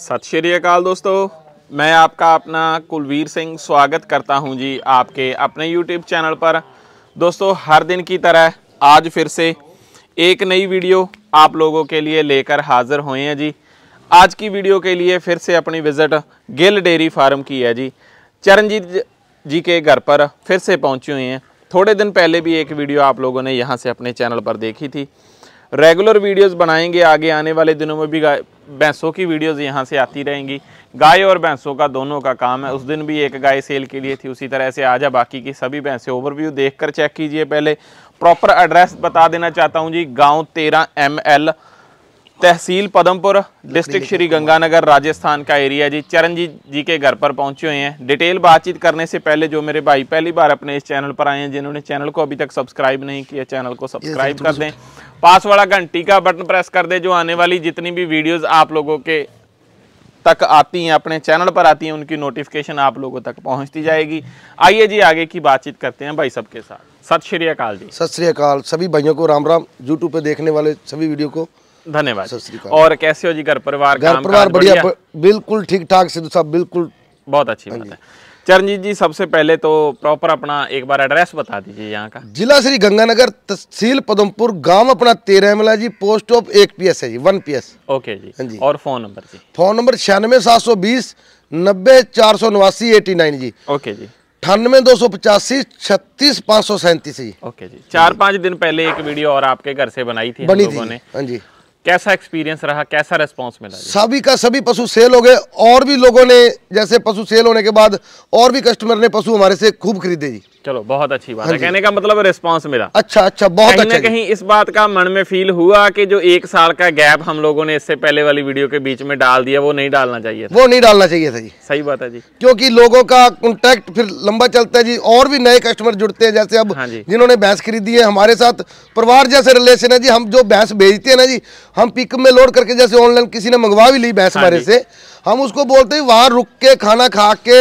सत श्रीकाल दोस्तों मैं आपका अपना कुलवीर सिंह स्वागत करता हूं जी आपके अपने यूट्यूब चैनल पर दोस्तों हर दिन की तरह आज फिर से एक नई वीडियो आप लोगों के लिए लेकर हाज़िर हुए हैं जी आज की वीडियो के लिए फिर से अपनी विज़िट गिल डेयरी फार्म की है जी चरणजीत जी के घर पर फिर से पहुँचे हुए हैं थोड़े दिन पहले भी एक वीडियो आप लोगों ने यहाँ से अपने चैनल पर देखी थी रेगुलर वीडियोस बनाएंगे आगे आने वाले दिनों में भी भैंसों की वीडियोज़ यहाँ से आती रहेंगी गाय और भैंसों का दोनों का काम है उस दिन भी एक गाय सेल के लिए थी उसी तरह से आज बाकी की सभी भैंसें ओवरव्यू देखकर चेक कीजिए पहले प्रॉपर एड्रेस बता देना चाहता हूँ जी गाँव तेरह एम एल तहसील पदमपुर डिस्ट्रिक्ट श्री गंगानगर राजस्थान का एरिया जी चरणजीत जी के घर पर पहुंचे हुए हैं डिटेल बातचीत करने से पहले जो मेरे भाई पहली बार अपने इस चैनल पर आए हैं जिन्होंने चैनल को अभी तक सब्सक्राइब नहीं किया चैनल को सब्सक्राइब कर दें पास वाला घंटी का बटन प्रेस कर दें जो आने वाली जितनी भी वीडियोज़ आप लोगों के तक आती हैं अपने चैनल पर आती हैं उनकी नोटिफिकेशन आप लोगों तक पहुँचती जाएगी आइए जी आगे की बातचीत करते हैं भाई सबके साथ सत श्री अकाल जी सत श्री अकाल सभी भाइयों को राम राम यूट्यूब पर देखने वाले सभी वीडियो को धन्यवाद और कैसे हो जी घर परिवार घर परिवार बढ़िया बिल्कुल ठीक ठाक सिद्धू साहब बिल्कुल बहुत अच्छी बात हाँ है चरणजीत जी सबसे पहले तो प्रॉपर अपना एक बार एड्रेस बता दीजिए यहाँ का जिला श्री गंगानगर तहसील पदमपुर गांव अपना तेरह मिला जी पोस्ट ऑफ एक पीएस है जी वन पीएस ओके जी हाँ जी और फोन नंबर जी फोन नंबर छियानवे सात सौ बीस नब्बे चार सौ नवासी एटी नाइन जी ओके जी अठानवे दो सौ पचासी छत्तीस पाँच सौ सैंतीस जी ओके जी चार पाँच दिन पहले एक वीडियो और आपके घर से बनाई थी बनी थी जी कैसा एक्सपीरियंस रहा कैसा रेस्पॉन्स मिला सभी का सभी पशु सेल हो गए और भी लोगों ने जैसे पशु सेल होने के बाद और भी कस्टमर ने पशु हमारे से खूब खरीदे जी चलो बहुत अच्छी बात है हाँ कहने का मतलब रिस्पांस मिला अच्छा अच्छा बहुत कहीं अच्छा ना कहीं इस बात का मन में फील हुआ कि जो एक साल का गैप हम लोगों ने इससे पहले वाली वीडियो के बीच में डाल दिया वो नहीं डालना चाहिए वो नहीं डालना चाहिए था जी सही बात है जी क्योंकि लोगों का कॉन्टेक्ट फिर लंबा चलता है जी और भी नए कस्टमर जुड़ते हैं जैसे अब हाँ जिन्होंने भैंस खरीदी है हमारे साथ परिवार जैसे रिलेशन है जी हम जो भैंस भेजते हैं ना जी हम पिक में लोड करके जैसे ऑनलाइन किसी ने मंगवा भी ली भैंस हाँ हमारे से हम उसको बोलते हैं वहाँ रुक के खाना खा के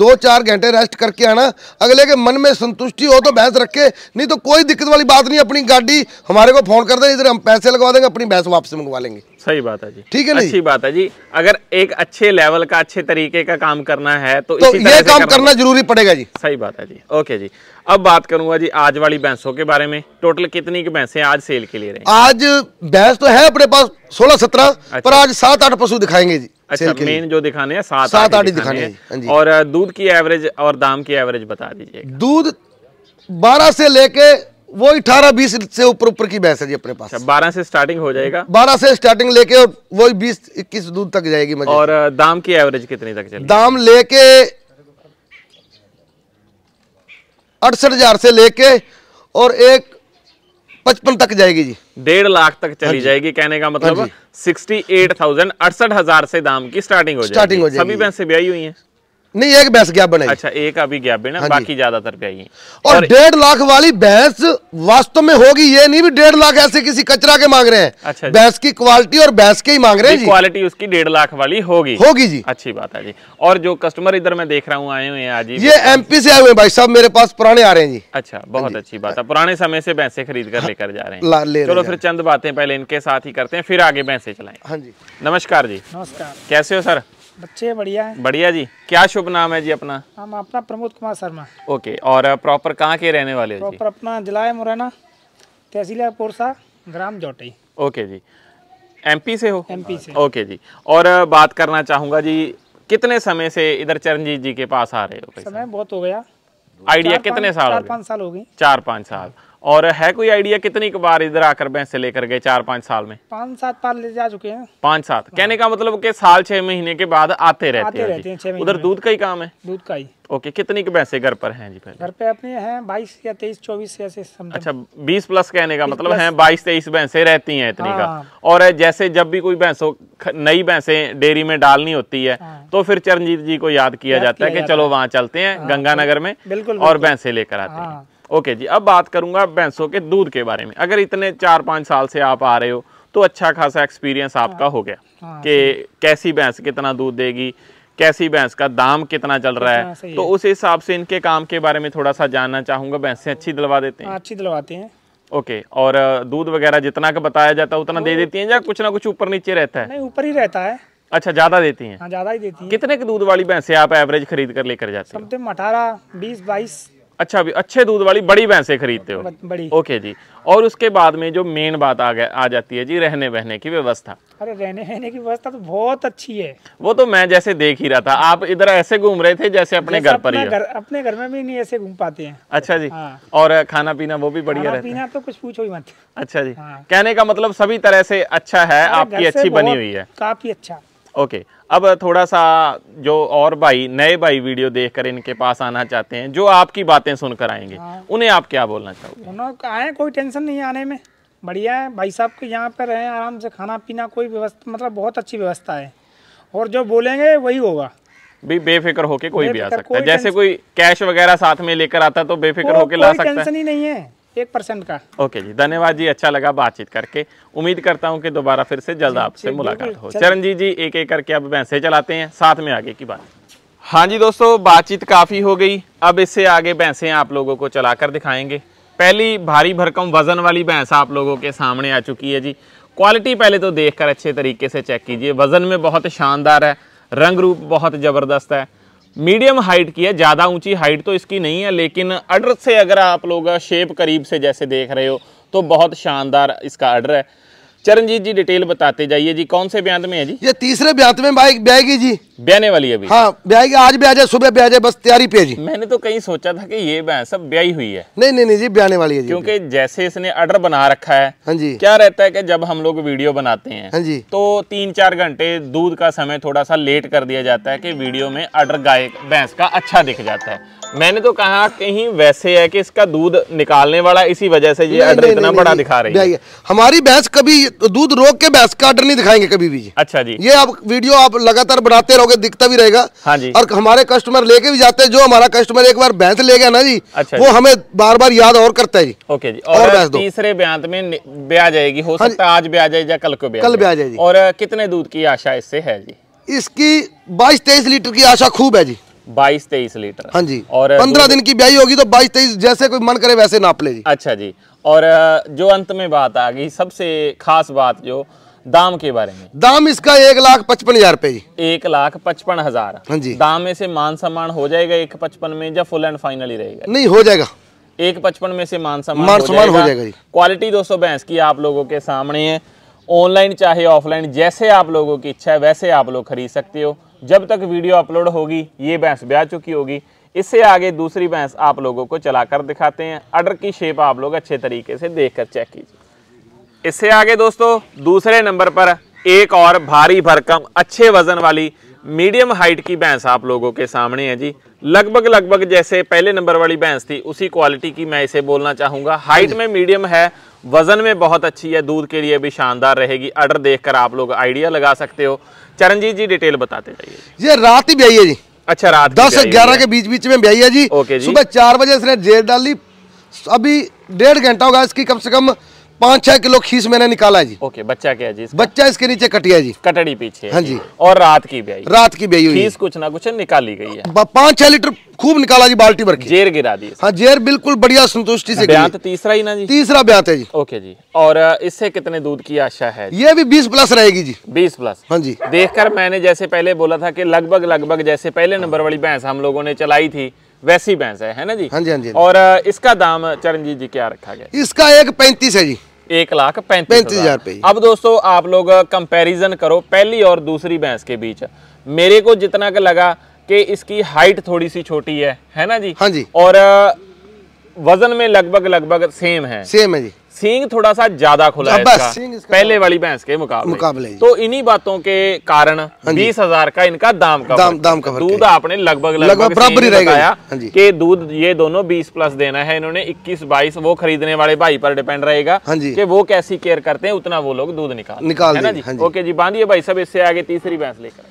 दो चार घंटे रेस्ट करके आना अगले के मन में संतुष्टि हो तो भैंस रखे नहीं तो कोई दिक्कत वाली बात नहीं अपनी गाड़ी हमारे को फोन कर दे इधर हम पैसे लगवा देंगे अपनी भैंस वापस मंगवा लेंगे सही बात है जी ठीक है अच्छी बात है जी अगर एक अच्छे लेवल का अच्छे तरीके का काम करना है तो, तो इसी ये काम करना, करना जरूरी पड़ेगा जी सही बात है जी ओके जी अब बात करूंगा जी आज वाली भैंसों के बारे में टोटल कितनी की भैंसे आज सेल के लिए रहे आज भैंस तो है अपने पास सोलह सत्रह पर अच्छा। आज सात आठ पशु दिखाएंगे जी अच्छा मेन जो दिखाने हैं सात सात आठ दिखाने हैं हाँ और दूध की एवरेज और दाम की एवरेज बता दीजिए दूध बारह से लेके वो अठारह बीस से ऊपर ऊपर की भैंस है जी अपने पास अच्छा, बारह से स्टार्टिंग हो जाएगा बारह से स्टार्टिंग लेके और वो बीस इक्कीस दूध तक जाएगी मजे और दाम की एवरेज कितनी तक चलेगी दाम लेके अड़सठ हजार से लेके और एक पचपन तक जाएगी जी डेढ़ लाख तक चली हाँ जाएगी कहने का मतलब हाँ सिक्सटी एट थाउजेंड अड़सठ हजार से दाम की स्टार्टिंग हो जाएगी स्टार्टिंग हो जाएगी सभी पैसे ब्याई हुई हैं नहीं एक भैंस गैप बनाई अच्छा एक अभी गैप बना हाँ बाकी ज्यादातर पे आई और, डेढ़ लाख वाली भैंस वास्तव में होगी ये नहीं भी डेढ़ लाख ऐसे किसी कचरा के मांग रहे हैं अच्छा भैंस की क्वालिटी और भैंस के ही मांग रहे हैं क्वालिटी उसकी डेढ़ लाख वाली होगी होगी जी अच्छी बात है जी और जो कस्टमर इधर मैं देख रहा हूँ आए हुए हैं आज ये एमपी से आए हुए भाई साहब मेरे पास पुराने आ रहे हैं जी अच्छा बहुत हाँ अच्छी बात है पुराने समय से भैंसे खरीद कर हाँ, लेकर जा रहे हैं चलो फिर चंद बातें पहले इनके साथ ही करते हैं फिर आगे भैंसे चलाए हाँ जी नमस्कार जी नमस्कार कैसे हो सर बच्चे बढ़िया है बढ़िया जी क्या शुभ नाम है जी अपना हम अपना प्रमोद कुमार शर्मा ओके और प्रॉपर कहाँ के रहने वाले हो प्रॉपर अपना जिला है मुरैना तहसील है पोरसा ग्राम जोटी ओके जी एमपी से हो एमपी से ओके जी और बात करना चाहूँगा जी कितने समय से इधर चरणजीत जी के पास आ रहे हो समय बहुत हो गया आइडिया कितने साल चार पाँच साल हो गई चार पाँच साल और है कोई आइडिया कितनी बार इधर आकर भैंसे लेकर गए चार पाँच साल में पाँच सात पाल ले जा चुके हैं पाँच सात हाँ। कहने का मतलब के साल छह महीने के बाद आते रहते, आते रहते हैं उधर दूध का ही काम है दूध का ही ओके कितनी भैंसे घर पर हैं जी पहले घर पे अपने हैं बाईस या तेईस चौबीस ऐसे अच्छा बीस प्लस कहने का मतलब है बाईस तेईस भैंसे रहती है इतनी का हाँ। और जैसे जब भी कोई भैंसों नई भैंसे डेयरी में डालनी होती है हाँ। तो फिर चरणजीत जी को याद किया जाता है की चलो वहाँ चलते हैं गंगानगर में और भैंसे लेकर आते हैं ओके जी अब बात करूंगा भैंसों के दूध के बारे में अगर इतने चार पाँच साल से आप आ रहे हो तो अच्छा खासा एक्सपीरियंस हाँ। आपका हो गया हाँ, कि कैसी भैंस कितना दूध देगी कैसी भैंस का दाम कितना चल रहा है तो उस हिसाब से इनके काम के बारे में थोड़ा सा जानना चाहूंगा भैंसे अच्छी दिलवा देते हैं अच्छी दिलवाते हैं ओके और दूध वगैरह जितना का बताया जाता है उतना दे तो देती हैं या कुछ ना कुछ ऊपर नीचे रहता है नहीं ऊपर ही रहता है अच्छा ज्यादा देती हैं हाँ, ज्यादा ही देती हैं कितने के दूध वाली भैंसे आप एवरेज खरीद कर लेकर जाते हैं अठारह बीस बाईस अच्छा भी अच्छे दूध वाली बड़ी भैंसे खरीदते हो बड़ी ओके जी और उसके बाद में जो मेन बात आ गया आ जाती है जी रहने बहने की व्यवस्था अरे रहने रहने की व्यवस्था तो बहुत अच्छी है वो तो मैं जैसे देख ही रहा था आप इधर ऐसे घूम रहे थे जैसे अपने घर पर ही गर, अपने घर में भी नहीं ऐसे घूम पाते हैं अच्छा जी हाँ। और खाना पीना वो भी बढ़िया रहता पीना तो कुछ पूछो ही मत अच्छा जी हाँ। कहने का मतलब सभी तरह से अच्छा है आपकी अच्छी बनी हुई है काफी अच्छा ओके अब थोड़ा सा जो और भाई नए भाई वीडियो देखकर इनके पास आना चाहते हैं जो आपकी बातें सुनकर आएंगे हाँ। उन्हें आप क्या बोलना चाहोगे उन्होंने आए कोई टेंशन नहीं आने में बढ़िया है भाई साहब के यहाँ पर रहें आराम से खाना पीना कोई व्यवस्था मतलब बहुत अच्छी व्यवस्था है और जो बोलेंगे वही होगा भी बेफिक्र होके कोई भी आ सकता है जैसे कोई कैश वगैरह साथ में लेकर आता तो बेफिक्र होके ला सकता है टेंशन ही नहीं है एक परसेंट का ओके जी धन्यवाद जी अच्छा लगा बातचीत करके उम्मीद करता हूँ कि दोबारा फिर से जल्द आपसे मुलाकात हो चरणजीत जी एक एक करके अब भैंसे चलाते हैं साथ में आगे की बात हाँ जी दोस्तों बातचीत काफ़ी हो गई अब इससे आगे भैंसें आप लोगों को चलाकर दिखाएंगे पहली भारी भरकम वजन वाली भैंस आप लोगों के सामने आ चुकी है जी क्वालिटी पहले तो देखकर अच्छे तरीके से चेक कीजिए वज़न में बहुत शानदार है रंग रूप बहुत ज़बरदस्त है मीडियम हाइट की है ज़्यादा ऊंची हाइट तो इसकी नहीं है लेकिन अडर से अगर आप लोग शेप करीब से जैसे देख रहे हो तो बहुत शानदार इसका अडर है चरणजीत जी डिटेल बताते जाइए जी कौन से ब्यांत में है जी ये तीसरे ब्यांत में बाइक ब्याएगी जी ब्याने वाली अभी हाँ ब्याएगी आज ब्या जाए सुबह ब्या जाए बस तैयारी पे जी मैंने तो कहीं सोचा था कि ये बहन सब ब्याई हुई है नहीं नहीं नहीं जी ब्याने वाली है क्योंकि जैसे इसने अर्डर बना रखा है हाँ जी क्या रहता है कि जब हम लोग वीडियो बनाते हैं हाँ जी तो तीन चार घंटे दूध का समय थोड़ा सा लेट कर दिया जाता है की वीडियो में अर्डर गाय भैंस का अच्छा दिख जाता है मैंने तो कहा कहीं वैसे है कि इसका दूध निकालने वाला इसी वजह से ये आर्डर इतना नहीं, बड़ा नहीं, दिखा रही है हमारी भैंस कभी दूध रोक के भैंस का आर्डर नहीं दिखाएंगे कभी भी अच्छा जी ये आप वीडियो आप लगातार बनाते रहोगे दिखता भी रहेगा हाँ जी और हमारे कस्टमर लेके भी जाते हैं जो हमारा कस्टमर एक बार भैंस ले गया ना जी अच्छा वो हमें बार बार याद और करता है जी ओके जी और तीसरे ब्यांत में ब्या जाएगी हो हाँ सकता आज ब्याज जाए या कल को कल ब्याज जाएगी और कितने दूध की आशा इससे है जी इसकी बाईस तेईस लीटर की आशा खूब है जी बाईस तेईस लीटर हाँ जी और पंद्रह दिन की ब्याई होगी तो बाईस तेईस जैसे कोई मन करे वैसे नाप ले जी अच्छा जी और जो अंत में बात आ गई सबसे खास बात जो दाम के बारे में दाम इसका एक लाख पचपन हजार रुपए एक लाख पचपन हजार हाँ जी दाम में से मान सम्मान हो जाएगा एक पचपन में या फुल एंड फाइनल ही रहेगा नहीं हो जाएगा एक पचपन में से मान सम्मान मान सम्मान हो जाएगा क्वालिटी दोस्तों भैंस की आप लोगों के सामने है ऑनलाइन चाहे ऑफलाइन जैसे आप लोगों की इच्छा है वैसे आप लोग खरीद सकते हो जब तक वीडियो अपलोड होगी ये भैंस ब्याह चुकी होगी इससे आगे दूसरी भैंस आप लोगों को चलाकर दिखाते हैं अडर की शेप आप लोग अच्छे तरीके से देख कर चेक कीजिए इससे आगे दोस्तों दूसरे नंबर पर एक और भारी भरकम अच्छे वजन वाली मीडियम हाइट की भैंस आप लोगों के सामने है जी लगभग लगभग जैसे पहले नंबर वाली भैंस थी उसी क्वालिटी की मैं इसे बोलना चाहूंगा हाइट में मीडियम है वजन में बहुत अच्छी है दूध के लिए भी शानदार रहेगी अर्डर देखकर आप लोग आइडिया लगा सकते हो चरणजीत जी डिटेल बताते जाइए ये रात ही ब्याई है जी अच्छा रात दस ग्यारह के बीच बीच में ब्याई है जी ओके जी सुबह चार बजे इसने जेल डाली अभी डेढ़ घंटा होगा इसकी कम से कम पाँच छह किलो खीस मैंने निकाला जी ओके बच्चा क्या जी इसका? बच्चा इसके नीचे कटिया जी कटड़ी पीछे हाँ जी और रात की ब्याई रात की ब्याई खीस कुछ ना कुछ निकाली गई है पाँच छह लीटर खूब निकाला जी बाल्टी भर जेर गिरा दी हाँ जेर बिल्कुल बढ़िया संतुष्टि से ब्यांत तो तीसरा ही ना जी तीसरा ब्यांत है जी ओके जी और इससे कितने दूध की आशा है ये भी बीस प्लस रहेगी जी बीस प्लस हाँ जी देखकर मैंने जैसे पहले बोला था की लगभग लगभग जैसे पहले नंबर वाली भैंस हम लोगों ने चलाई थी वैसी भैंस है है ना जी हाँ जी हाँ जी हाँ और इसका दाम चरणजीत जी क्या रखा गया इसका एक पैंतीस है जी एक लाख पैंतीस हजार अब दोस्तों आप लोग कंपैरिजन करो पहली और दूसरी भैंस के बीच मेरे को जितना का लगा कि इसकी हाइट थोड़ी सी छोटी है है ना जी हाँ जी और वजन में लगभग लगभग सेम है सेम है जी सींग थोड़ा सा ज्यादा खुला हाँ, है इसका, इसका पहले हाँ। वाली भैंस के मुकाबले मुकाबले तो इन्हीं बातों के कारण हाँ बीस हजार का इनका दाम का दाम, दाम कवर दूध आपने लगभग लगभग बराबर ही कि दूध ये दोनों बीस प्लस देना है इन्होंने इक्कीस बाईस वो खरीदने वाले भाई पर डिपेंड रहेगा कि वो कैसी केयर करते हैं उतना वो लोग दूध निकाल निकाल है ना जी ओके जी बांधिए भाई सब इससे आगे तीसरी भैंस लेकर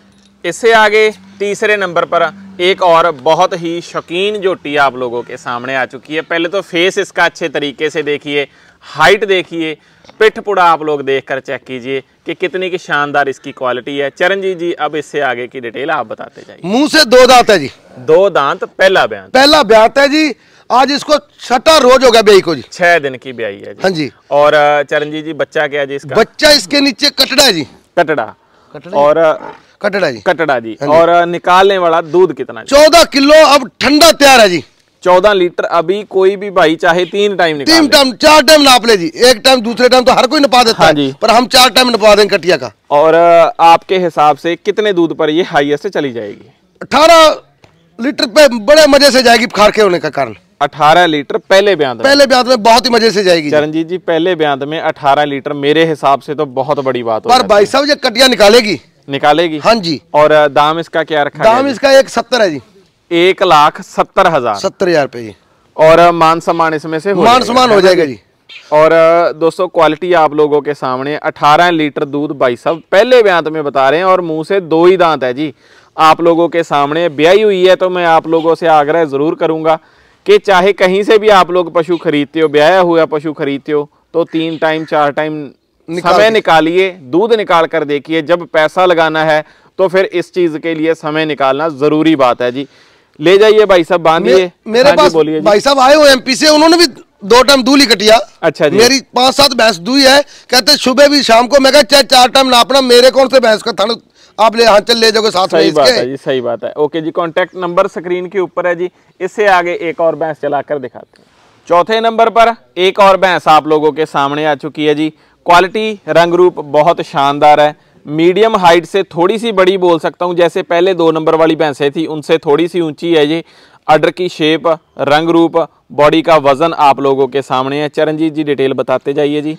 इससे आगे तीसरे नंबर पर एक और बहुत ही शौकीन जो टी आप लोगों के सामने आ चुकी है पहले तो फेस इसका अच्छे तरीके से देखिए हाइट देखिए पिठपुड़ा आप लोग देखकर चेक कीजिए कि कितनी की शानदार इसकी क्वालिटी है चरणजीत जी अब इससे आगे की डिटेल आप बताते जाइए मुंह से दो दांत है जी दो दांत पहला बयान पहला ब्यात है जी आज इसको छठा रोज हो गया ब्याई को जी छह दिन की ब्याई है जी हाँ जी और चरणजीत जी बच्चा क्या जी इसका बच्चा इसके नीचे कटड़ा है जी कटड़ा और कटड़ा जी कटड़ा जी हाँ और निकालने वाला दूध कितना चौदह किलो अब ठंडा तैयार है जी चौदह लीटर अभी कोई भी भाई चाहे तीन टाइम तीन टाइम चार टाइम नाप ले जी एक टाइम दूसरे टाइम तो हर कोई नपा देता हाँ जी पर हम चार टाइम नपा देंगे कटिया का और आपके हिसाब से कितने दूध पर ये हाईएस्ट चली जाएगी अठारह लीटर पे बड़े मजे से जाएगी खारखे होने का कारण 18 लीटर पहले ब्याद में पहले ब्याद में बहुत ही मजे से जाएगी चरणजीत जी पहले ब्याद में 18 लीटर मेरे हिसाब से तो बहुत बड़ी बात पर भाई साहब ये कटिया निकालेगी निकालेगी हाँ जी और दाम इसका क्या रखा दाम इसका एक सत्तर है जी एक लाख सत्तर हजार सत्तर हजार रुपये और मान सम्मान इसमें से मान सम्मान हो जाएगा जी और दोस्तों क्वालिटी आप लोगों के सामने 18 लीटर दूध भाई साहब पहले ब्यांत में बता रहे हैं और मुंह से दो ही दांत है जी आप लोगों के सामने ब्याई हुई है तो मैं आप लोगों से आग्रह ज़रूर करूंगा कि चाहे कहीं से भी आप लोग पशु खरीदते हो ब्याया हुआ पशु खरीदते हो तो तीन टाइम चार टाइम समय निकालिए दूध निकाल कर देखिए जब पैसा लगाना है तो फिर इस चीज़ के लिए समय निकालना ज़रूरी बात है जी ले जाइए भाई साहब बांधिए मेरे हाँ पास बोलिए भाई साहब आए हो एमपी से उन्होंने भी दो टाइम दूली कटिया अच्छा जी मेरी पांच सात भैंस दूई है कहते सुबह भी शाम को मैं चाहे चार टाइम नापना मेरे कौन से भैंस का थाना आप ले हाँ चल ले जाओगे साथ सही में बात है जी सही बात है ओके जी कॉन्टेक्ट नंबर स्क्रीन के ऊपर है जी इससे आगे एक और भैंस चलाकर दिखाते हैं चौथे नंबर पर एक और भैंस आप लोगों के सामने आ चुकी है जी क्वालिटी रंग रूप बहुत शानदार है मीडियम हाइट से थोड़ी सी बड़ी बोल सकता हूँ जैसे पहले दो नंबर वाली भैंसें थी उनसे थोड़ी सी ऊंची है ये अडर की शेप रंग रूप बॉडी का वजन आप लोगों के सामने है चरणजीत जी डिटेल बताते जाइए जी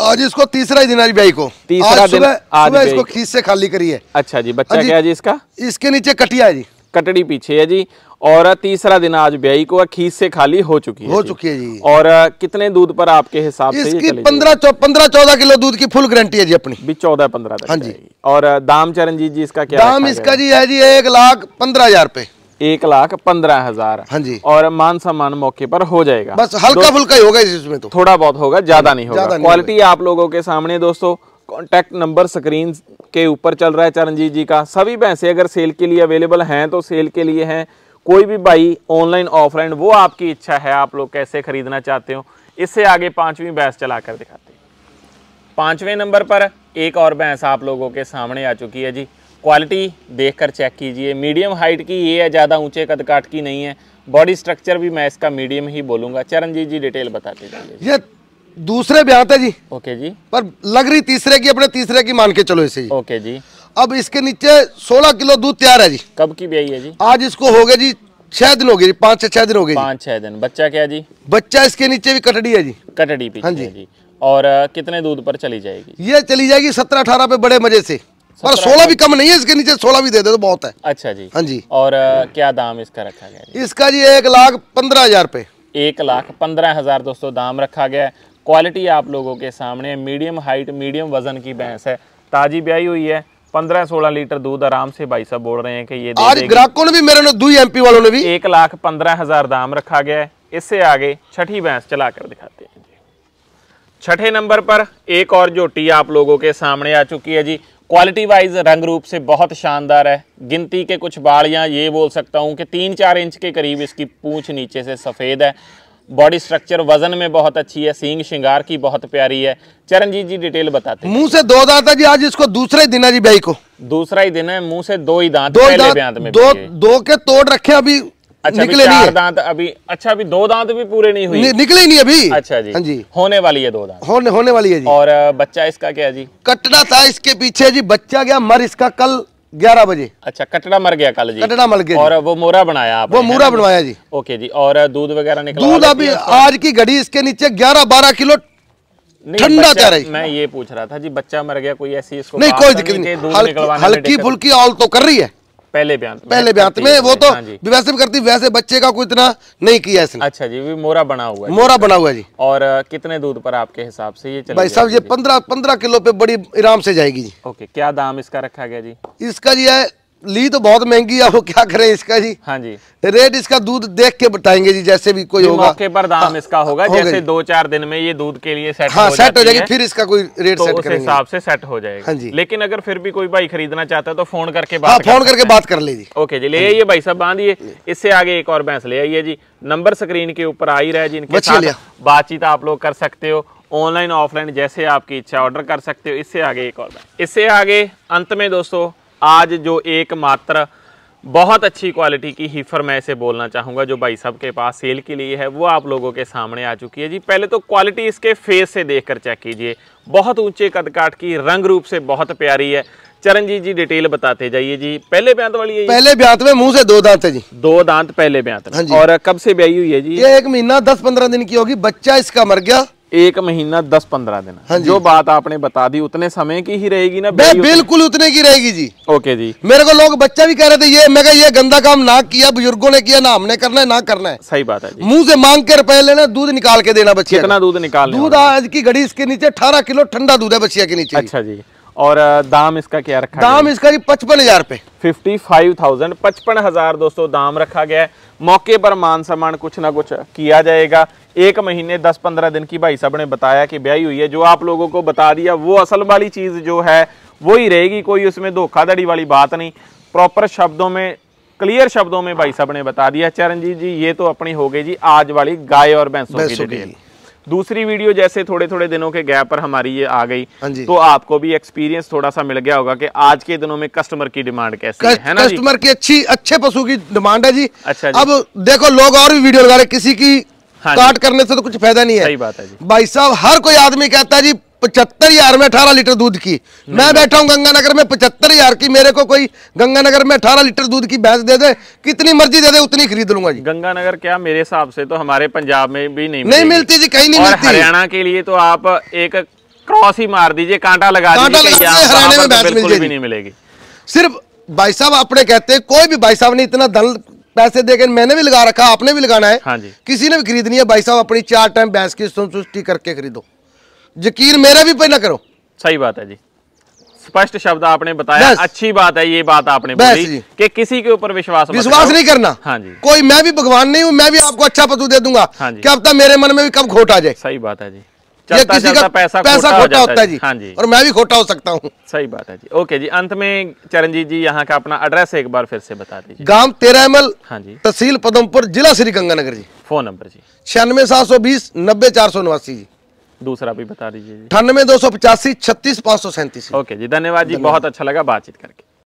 आज इसको तीसरा दिन आज ब्याई को तीसरा दिन आज इसको खींच से खाली करी है अच्छा जी बच्चा हाँ क्या है जी इसका इसके नीचे कटिया है जी कटड़ी पीछे है जी और तीसरा दिन आज ब्याई को खीस से खाली हो चुकी है हो चुकी है जी और कितने दूध पर आपके हिसाब से इसकी पंद्रह पंद्रह चौदह किलो दूध की फुल गारंटी है जी अपनी भी चौदह पंद्रह हाँ जी और दाम चरणजीत जी इसका क्या दाम इसका जी है जी एक लाख पंद्रह हजार रूपए एक लाख पंद्रह हजार हाँ जी और मान सम्मान मौके पर हो जाएगा बस हल्का फुल्का ही होगा इसमें तो थोड़ा बहुत होगा ज्यादा हाँ नहीं होगा क्वालिटी आप लोगों के सामने दोस्तों कॉन्टैक्ट नंबर स्क्रीन के ऊपर चल रहा है चरणजीत जी का सभी भैंसे अगर सेल के लिए अवेलेबल हैं तो सेल के लिए हैं कोई भी भाई ऑनलाइन ऑफलाइन वो आपकी इच्छा है आप लोग कैसे ख़रीदना चाहते हो इससे आगे पांचवी भैंस चला कर दिखाते हैं नंबर पर एक और भैंस आप लोगों के सामने आ चुकी है जी क्वालिटी देखकर चेक कीजिए मीडियम हाइट की ये है ज़्यादा ऊंचे कद काट की नहीं है बॉडी स्ट्रक्चर भी मैं इसका मीडियम ही बोलूंगा चरणजीत जी डिटेल बताते दीजिए ये दूसरे ब्यात है जी ओके जी पर लग रही तीसरे की अपने तीसरे की मान के चलो इसे ओके जी अब इसके नीचे 16 किलो दूध तैयार है जी कब की ब्याई है जी आज इसको हो गया जी छह दिन हो गए जी पाँच से छह दिन हो गए पाँच छह दिन बच्चा क्या जी बच्चा इसके नीचे भी कटड़ी है जी कटड़ी हाँ जी।, जी और कितने दूध पर चली जाएगी ये चली जाएगी सत्रह अठारह पे बड़े मजे से पर सोलह भी कम नहीं है इसके नीचे सोलह भी दे दे तो बहुत है अच्छा जी हाँ जी और क्या दाम इसका रखा गया इसका जी एक लाख पंद्रह हजार रुपये एक लाख पंद्रह हजार दोस्तों दाम रखा गया है क्वालिटी आप लोगों के सामने मीडियम हाइट मीडियम वजन की भैंस है ताज़ी ब्याई हुई है पंद्रह सोलह लीटर दूध आराम से भाई साहब बोल रहे हैं कि ये आज ग्राहकों ने भी मेरे ने दुई एमपी वालों ने भी एक लाख पंद्रह हजार दाम रखा गया है इससे आगे छठी भैंस चला कर दिखाते हैं छठे नंबर पर एक और जो टी आप लोगों के सामने आ चुकी है जी क्वालिटी वाइज रंग रूप से बहुत शानदार है गिनती के कुछ बाड़ियाँ ये बोल सकता हूँ कि तीन चार इंच के करीब इसकी पूंछ नीचे से सफ़ेद है बॉडी स्ट्रक्चर वजन में बहुत अच्छी है सींग शिंगार की बहुत प्यारी है चरणजीत जी डिटेल बताते मुंह से दो दांत है जी आज इसको दूसरे दिन है जी भाई को दूसरा ही दिन है मुंह से दो ही दांत दो दांत में दो दो के तोड़ रखे अभी अच्छा निकले नहीं दांत अभी अच्छा अभी दो दांत भी पूरे नहीं हुई नि, निकले नहीं अभी अच्छा जी हाँ जी होने वाली है दो दांत होने होने वाली है जी और बच्चा इसका क्या जी कटना था इसके पीछे जी बच्चा गया मर इसका कल ग्यारह बजे अच्छा कटड़ा मर गया कल जी कटड़ा मर गया और वो मोरा बनाया आप वो मोरा बनवाया जी ओके जी और दूध वगैरह निकला दूध अभी आज की घड़ी इसके नीचे ग्यारह बारह किलो ठंडा चाह रही मैं ये पूछ रहा था जी बच्चा मर गया कोई ऐसी इसको नहीं कोई दिक्कत नहीं हल्की फुल्की ऑल तो कर रही है पहले ब्यांत पहले ब्यांत तो में वो तो हाँ वैसे भी करती वैसे बच्चे का कोई इतना नहीं किया इसने अच्छा जी भी मोरा बना हुआ है मोरा बना हुआ है जी और कितने दूध पर आपके हिसाब से ये भाई साहब ये पंद्रह पंद्रह किलो पे बड़ी आराम से जाएगी जी ओके क्या दाम इसका रखा गया जी इसका जी है ली तो बहुत महंगी है वो क्या करें इसका जी हाँ जी रेट इसका दूध देख के बताएंगे जी जैसे भी कोई होगा मौके पर दाम हाँ, इसका होगा हो जैसे दो चार दिन में ये दूध के लिए सेट हाँ, हो सेट हो जाएगी फिर इसका कोई रेट तो सेट उस हिसाब से सेट हो जाएगा हाँ जी लेकिन अगर फिर भी कोई भाई खरीदना चाहता है तो फोन करके बात हाँ, फोन करके बात कर लीजिए ओके जी ले हाँ आइए भाई साहब बांधिए इससे आगे एक और भैंस ले आइए जी नंबर स्क्रीन के ऊपर आ ही रहा है जी साथ बातचीत आप लोग कर सकते हो ऑनलाइन ऑफलाइन जैसे आपकी इच्छा ऑर्डर कर सकते हो इससे आगे एक और इससे आगे अंत में दोस्तों आज जो एक मात्र बहुत अच्छी क्वालिटी की हीफर मैं इसे बोलना चाहूँगा जो भाई साहब के पास सेल के लिए है वो आप लोगों के सामने आ चुकी है जी पहले तो क्वालिटी इसके फेस से देखकर चेक कीजिए बहुत ऊंचे कद काट की रंग रूप से बहुत प्यारी है चरण जी जी डिटेल बताते जाइए जी पहले ब्यांत वाली है पहले ब्यांत में मुंह से दो दांत है जी दो दांत पहले ब्यांत में हाँ और कब से ब्याई हुई है जी ये एक महीना दस पंद्रह दिन की होगी बच्चा इसका मर गया एक महीना दस पंद्रह दिन हाँ जो बात आपने बता दी उतने समय की ही रहेगी ना बिल्कुल उतने की रहेगी जी ओके जी मेरे को लोग बच्चा भी कह रहे थे ये मैं ये गंदा काम ना किया बुजुर्गों ने किया ना हमने करना है ना करना है सही बात है मुंह से मांग के रुपए लेना दूध निकाल के देना बच्चे कितना दूध निकाल दूध आज की घड़ी इसके नीचे अठारह किलो ठंडा दूध है बच्चिया के नीचे अच्छा जी और दाम इसका क्या रखा दाम इसका जी पचपन हजार रुपए फिफ्टी फाइव थाउजेंड पचपन हजार दोस्तों दाम रखा गया है मौके पर मान सम्मान कुछ ना कुछ किया जाएगा एक महीने दस पंद्रह दिन की भाई साहब ने बताया कि ब्याई हुई है जो आप लोगों को बता दिया वो असल वाली चीज़ जो है वो ही रहेगी कोई उसमें धोखाधड़ी वाली बात नहीं प्रॉपर शब्दों में क्लियर शब्दों में भाई साहब ने बता दिया चरणजीत जी ये तो अपनी हो गई जी आज वाली गाय और भैंसों की डिटेल दूसरी वीडियो जैसे थोड़े थोड़े दिनों के गैप पर हमारी ये आ गई हाँ तो आपको भी एक्सपीरियंस थोड़ा सा मिल गया होगा कि आज के दिनों में कस्टमर की डिमांड कैसी कस, है ना कस्टमर की अच्छी अच्छे पशु की डिमांड है जी अच्छा जी। अब देखो लोग और भी वीडियो लगा रहे किसी की हाँ काट करने से तो कुछ फायदा नहीं है सही बात है जी भाई साहब हर कोई आदमी कहता है जी पचहत्तर हजार में अठारह लीटर दूध की मैं हम्म। बैठा हूँ गंगानगर में पचहत्तर हजार की मेरे को कोई गंगानगर में अठारह लीटर दूध की भैंस दे दे कितनी मर्जी दे दे उतनी खरीद लूंगा जी गंगानगर क्या मेरे हिसाब से तो हमारे पंजाब में भी नहीं नहीं मिलती जी कहीं नहीं मिलती हरियाणा के लिए तो आप एक क्रॉस ही मार दीजिए कांटा लगा हरियाणा में भैंस नहीं मिलेगी सिर्फ भाई साहब अपने कहते हैं कोई भी भाई साहब ने इतना धन पैसे देकर मैंने भी लगा रखा आपने भी लगाना है हाँ जी किसी ने भी खरीदनी है भाई साहब अपनी चार टाइम भैंस की संतुष्टि करके खरीदो यकीन मेरा भी पहला करो सही बात है जी स्पष्ट शब्द आपने बताया अच्छी बात है ये बात आपने बोली कि किसी के ऊपर विश्वास विश्वास नहीं करना हाँ जी कोई मैं भी भगवान नहीं हूँ मैं भी आपको अच्छा पतू दे दूंगा हाँ कि अब तक मेरे मन में भी कब खोट आ जाए सही बात है जी चलता किसी का पैसा पैसा खोटा, होता है जी हाँ जी और मैं भी खोटा हो सकता हूँ सही बात है जी ओके जी अंत में चरणजीत जी यहाँ का अपना एड्रेस एक बार फिर से बता दीजिए गांव तेरह एमएल हाँ जी तहसील पदमपुर जिला श्री गंगानगर जी फोन नंबर जी छियानवे सात सौ बीस नब्बे चार सौ नवासी जी दूसरा भी बता दीजिए अठानवे दो सौ पचासी छत्तीस पाँच सौ सैंतीस ओके जी धन्यवाद जी बहुत अच्छा लगा बातचीत करके